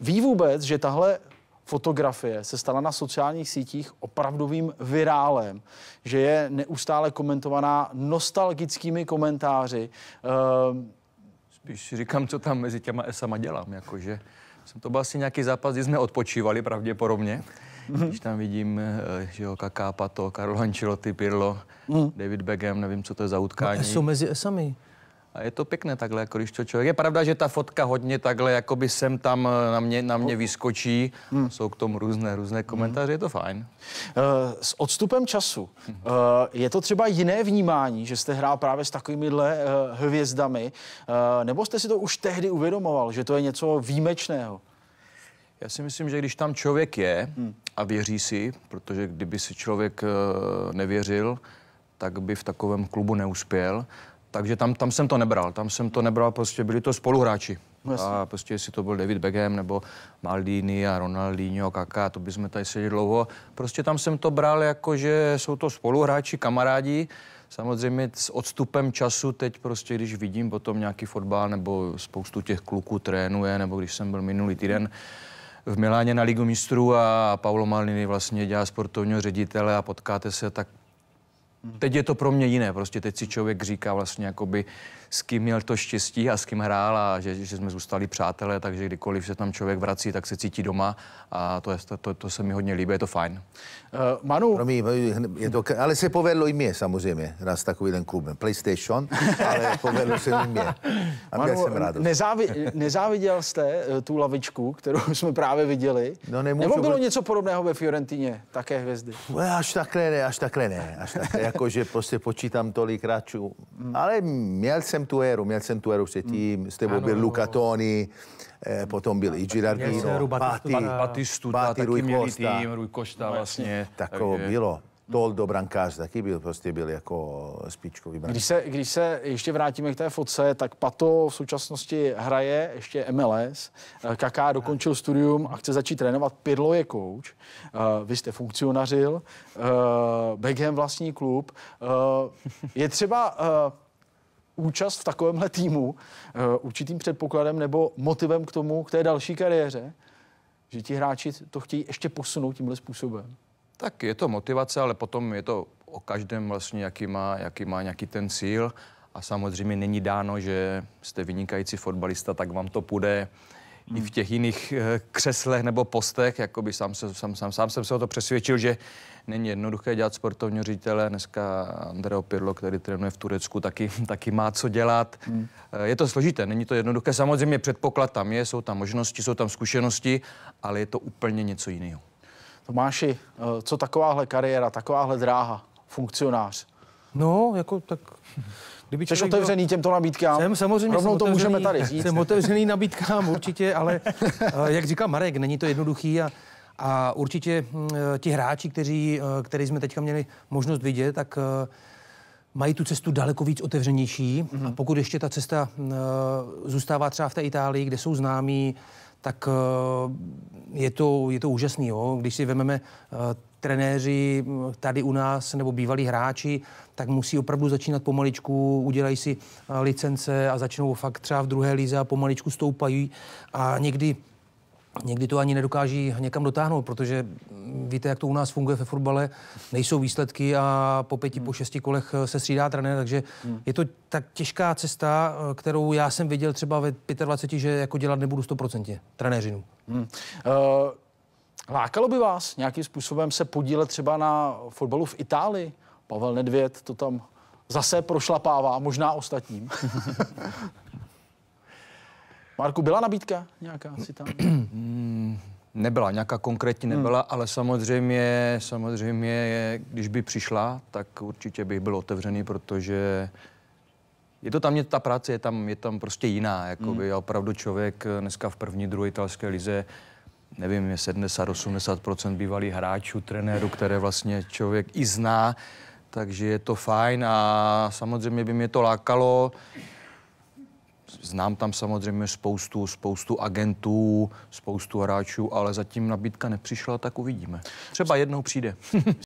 Ví vůbec, že tahle fotografie se stala na sociálních sítích opravdovým virálem, že je neustále komentovaná nostalgickými komentáři. Ehm, Spíš říkám, co tam mezi těma esama dělám, jakože jsem to byl asi nějaký zápas, kdy jsme odpočívali pravděpodobně. Mm-hmm. Když tam vidím, eh, že jo, Kaká, Pato, Karlo Ancelotti, Pirlo, mm. David Beckham, nevím, co to je za no, utkání. No, jsou mezi esami. A je to pěkné takhle, jako když to člověk... Je pravda, že ta fotka hodně takhle, jakoby sem tam eh, na mě, na mě vyskočí. Hmm. Jsou k tomu různé, různé komentáře, hmm. je to fajn. Uh, s odstupem času, uh, je to třeba jiné vnímání, že jste hrál právě s takovýmihle uh, hvězdami, uh, nebo jste si to už tehdy uvědomoval, že to je něco výjimečného? Já si myslím, že když tam člověk je hmm. a věří si, protože kdyby si člověk nevěřil, tak by v takovém klubu neuspěl. Takže tam, tam jsem to nebral, tam jsem to nebral, prostě byli to spoluhráči. Yes. No a prostě jestli to byl David Beckham nebo Maldini a Ronaldinho, Kaká, to bychom tady seděli dlouho. Prostě tam jsem to bral jako, že jsou to spoluhráči, kamarádi. Samozřejmě s odstupem času teď prostě, když vidím potom nějaký fotbal nebo spoustu těch kluků trénuje, nebo když jsem byl minulý týden, v Miláně na Ligu mistrů a Paolo Maliny vlastně dělá sportovního ředitele a potkáte se, tak Teď je to pro mě jiné, prostě teď si člověk říká vlastně jakoby s kým měl to štěstí a s kým hrál a že, že jsme zůstali přátelé, takže kdykoliv se tam člověk vrací, tak se cítí doma a to, je, to, to se mi hodně líbí, je to fajn. Uh, Manu... Promiň, eh, je to, ale se povedlo i mě samozřejmě, raz takový ten klub, PlayStation, ale povedlo se i mě. A Manu, jsem Nezávi, nezáviděl jste eh, tu lavičku, kterou jsme právě viděli? No, nemůžu, Nebo bylo něco podobného ve Fiorentině, také hvězdy? Až takhle ne, až takhle ne, až takhle jakože prostě počítám tolik hráčů. Mm. Ale měl jsem tu éru, měl jsem tu éru předtím, mm. s tebou ano, byl Luca Toni, eh, potom byl i Girardino, Pati, Pati Batistuta, Pati, Rui Costa, tým, Rui Costa no, vlastně. Takovo takže... bylo do brankář, taky byl, prostě byl jako spíčkový brankář. Když se, když se ještě vrátíme k té fotce, tak Pato v současnosti hraje ještě MLS, eh, Kaká dokončil studium a chce začít trénovat, Pirlo je kouč, eh, vy jste funkcionařil, eh, Beckham vlastní klub. Je třeba účast v takovémhle týmu určitým předpokladem nebo motivem k tomu, k té další kariéře, že ti hráči to chtějí ještě posunout tímhle způsobem? tak je to motivace, ale potom je to o každém vlastně, jaký má, jaký má nějaký ten cíl. A samozřejmě není dáno, že jste vynikající fotbalista, tak vám to půjde hmm. i v hmm. těch jiných eh, křeslech nebo postech. Jakoby sám, se, sám, sám, sám jsem se o to přesvědčil, že není jednoduché dělat sportovního ředitele. Dneska Andreo Pirlo, který trénuje v Turecku, taky, taky má co dělat. Hmm. Eh, je to složité, není to jednoduché. Samozřejmě předpoklad tam je, jsou tam možnosti, jsou tam zkušenosti, ale je to úplně něco jiného. Tomáši, eh, co takováhle kariéra, takováhle dráha, funkcionář? No, jako tak... Kdyby Jsi otevřený byl... těmto nabídkám? Jsem samozřejmě. Rovnou jsem to otevřený, můžeme tady říct. Jsem otevřený nabídkám určitě, ale eh, jak říká Marek, není to jednoduchý a, a určitě mm, eh, ti hráči, kteří, který jsme teďka měli možnost vidět, tak mají tu cestu daleko víc otevřenější. Mm-hmm. A pokud ještě ta cesta mm, zůstává třeba v té Itálii, kde jsou známí, tak eh, je to, je to úžasný. Jo? Když si vememe eh, trenéři eh, tady u nás nebo bývalí hráči, tak musí opravdu začínat pomaličku, udělají si licence a začnou fakt třeba v druhé lize a pomaličku stoupají a někdy někdy to ani nedokáží někam dotáhnout, protože mm, víte, jak to u nás funguje ve fotbale, nejsou výsledky a po pěti, po hmm. šesti kolech eh, se střídá trenér, takže hmm. je to tak těžká cesta, eh, kterou já jsem viděl třeba ve 25, že jako dělat nebudu 100% trenéřinu. Hmm. Uh... Lákalo by vás nějakým způsobem se podílet třeba na fotbalu v Itálii? Pavel Nedvěd to tam zase prošlapává, možná ostatním. Marku, byla nabídka nějaká asi tam? Mm, nebyla, nějaká konkrétní hmm. nebyla, hmm. ale samozřejmě, samozřejmě, když by přišla, tak určitě bych byl otevřený, protože je to tam, je, ta práce je tam, je tam prostě jiná. Jakoby. Hmm. A opravdu člověk dneska v první, druhé italské lize, nevím, je 70-80% bývalých hráčů, trenérů, které vlastně člověk i zná, takže je to fajn a samozřejmě by mě to lákalo. Znám tam samozřejmě spoustu, spoustu agentů, spoustu hráčů, ale zatím nabídka nepřišla, tak uvidíme. Třeba jednou přijde.